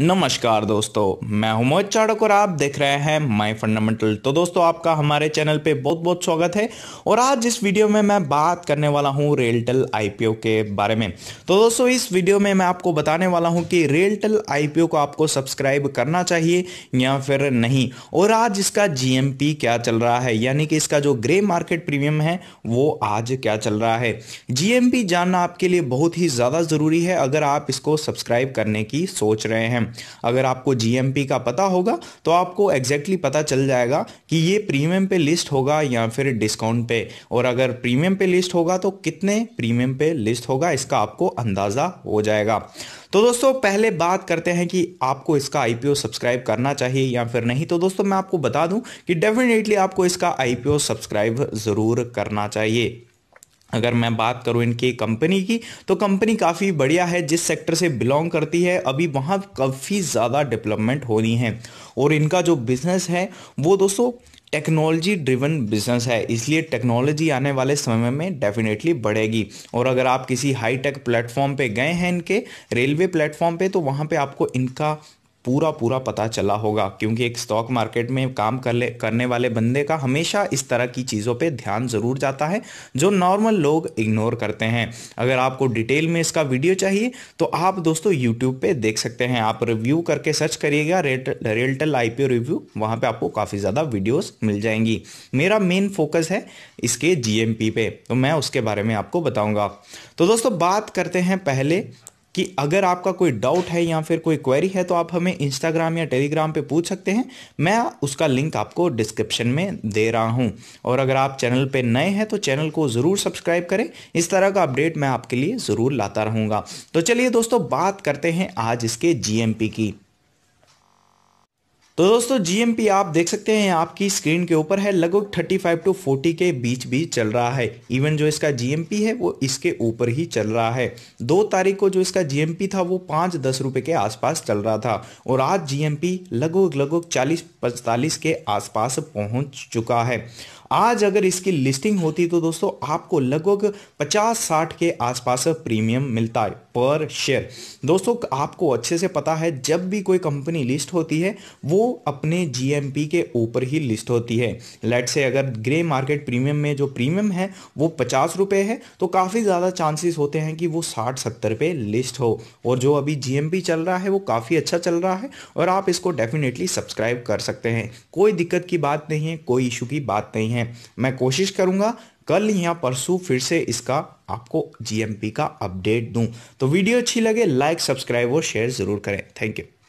नमस्कार दोस्तों मैं हूं मोहित चाड़क और आप देख रहे हैं माय फंडामेंटल तो दोस्तों आपका हमारे चैनल पे बहुत बहुत स्वागत है और आज इस वीडियो में मैं बात करने वाला हूं रेलटेल आईपीओ के बारे में तो दोस्तों इस वीडियो में मैं आपको बताने वाला हूं कि रेलटेल आईपीओ को आपको सब्सक्राइब करना चाहिए या फिर नहीं और आज इसका जी क्या चल रहा है यानी कि इसका जो ग्रे मार्केट प्रीमियम है वो आज क्या चल रहा है जी जानना आपके लिए बहुत ही ज़्यादा ज़रूरी है अगर आप इसको सब्सक्राइब करने की सोच रहे हैं जीएम अगर आपको जीएमपी का पता होगा तो आपको एग्जैक्टली exactly पता चल जाएगा कि ये प्रीमियम पे लिस्ट होगा या फिर डिस्काउंट पे और अगर प्रीमियम पे लिस्ट होगा तो कितने प्रीमियम पे लिस्ट होगा इसका आपको अंदाज़ा हो जाएगा तो दोस्तों पहले बात करते हैं कि आपको इसका आईपीओ सब्सक्राइब करना चाहिए या फिर नहीं तो दोस्तों मैं आपको बता दूं कि डेफिनेटली आपको इसका आईपीओ सब्सक्राइब ज़रूर करना चाहिए अगर मैं बात करूं इनकी कंपनी की तो कंपनी काफ़ी बढ़िया है जिस सेक्टर से बिलोंग करती है अभी वहाँ काफ़ी ज़्यादा डेवलपमेंट होनी है और इनका जो बिज़नेस है वो दोस्तों टेक्नोलॉजी ड्रिवन बिजनेस है इसलिए टेक्नोलॉजी आने वाले समय में डेफिनेटली बढ़ेगी और अगर आप किसी हाईटेक प्लेटफॉर्म पे गए हैं इनके रेलवे प्लेटफॉर्म पे तो वहाँ पे आपको इनका पूरा पूरा पता चला होगा क्योंकि एक स्टॉक मार्केट में काम कर ले करने वाले बंदे का हमेशा इस तरह की चीज़ों पे ध्यान ज़रूर जाता है जो नॉर्मल लोग इग्नोर करते हैं अगर आपको डिटेल में इसका वीडियो चाहिए तो आप दोस्तों यूट्यूब पे देख सकते हैं आप रिव्यू करके सर्च करिएगा रियल्टल आई पी रिव्यू वहाँ पर आपको काफ़ी ज़्यादा वीडियोज़ मिल जाएंगी मेरा मेन फोकस है इसके जी पे तो मैं उसके बारे में आपको बताऊँगा तो दोस्तों बात करते हैं पहले कि अगर आपका कोई डाउट है या फिर कोई क्वेरी है तो आप हमें इंस्टाग्राम या टेलीग्राम पे पूछ सकते हैं मैं उसका लिंक आपको डिस्क्रिप्शन में दे रहा हूँ और अगर आप चैनल पे नए हैं तो चैनल को ज़रूर सब्सक्राइब करें इस तरह का अपडेट मैं आपके लिए ज़रूर लाता रहूँगा तो चलिए दोस्तों बात करते हैं आज इसके जी की तो दोस्तों जीएमपी आप देख सकते हैं आपकी स्क्रीन के ऊपर है लगभग 35 टू 40 के बीच बीच चल रहा है इवन जो इसका जीएमपी है वो इसके ऊपर ही चल रहा है दो तारीख को जो इसका जीएमपी था वो पाँच दस रुपये के आसपास चल रहा था और आज जीएमपी लगभग लगभग 40 45 के आसपास पहुंच चुका है आज अगर इसकी लिस्टिंग होती तो दोस्तों आपको लगभग 50-60 के आसपास प्रीमियम मिलता है पर शेयर दोस्तों आपको अच्छे से पता है जब भी कोई कंपनी लिस्ट होती है वो अपने जीएमपी के ऊपर ही लिस्ट होती है लेट से अगर ग्रे मार्केट प्रीमियम में जो प्रीमियम है वो पचास रुपये है तो काफ़ी ज़्यादा चांसेस होते हैं कि वो साठ सत्तर रुपये लिस्ट हो और जो अभी जीएमपी चल रहा है वो काफ़ी अच्छा चल रहा है और आप इसको डेफिनेटली सब्सक्राइब कर सकते हैं कोई दिक्कत की बात नहीं है कोई इशू की बात नहीं है हैं मैं कोशिश करूंगा कल या परसों फिर से इसका आपको जीएमपी का अपडेट दूं तो वीडियो अच्छी लगे लाइक सब्सक्राइब और शेयर ज़रूर करें थैंक यू